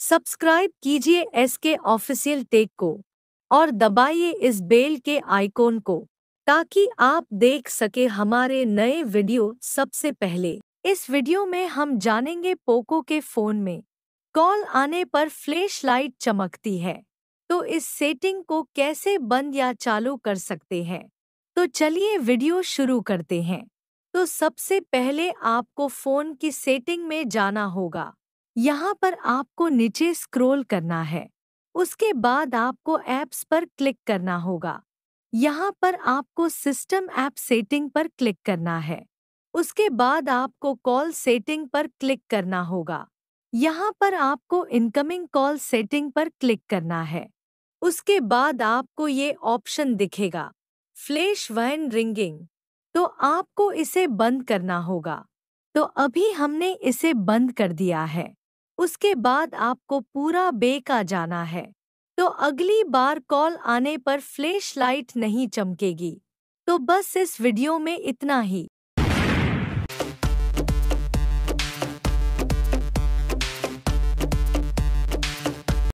subscribe कीजिए S के official take को और दबाइए इस बेल के आइकॉन को ताकि आप देख सके हमारे नए वीडियो सबसे पहले इस वीडियो में हम जानेंगे पोको के फोन में कॉल आने पर फ्लैश लाइट चमकती है तो इस सेटिंग को कैसे बंद या चालू कर सकते हैं तो चलिए वीडियो शुरू करते हैं तो सबसे पहले आपको फोन की सेटिंग में जाना होगा यहाँ पर आपको नीचे स्क्रॉल करना है उसके बाद आपको ऐप्स पर क्लिक करना होगा यहाँ पर आपको सिस्टम ऐप सेटिंग पर क्लिक करना है उसके बाद आपको कॉल सेटिंग पर क्लिक करना होगा यहाँ पर आपको इनकमिंग कॉल सेटिंग पर क्लिक करना है उसके बाद आपको ये ऑप्शन दिखेगा फ्लैश वैन रिंगिंग तो आपको इसे बंद करना होगा तो अभी हमने इसे बंद कर दिया है उसके बाद आपको पूरा बेका जाना है तो अगली बार कॉल आने पर फ्लैश लाइट नहीं चमकेगी तो बस इस वीडियो में इतना ही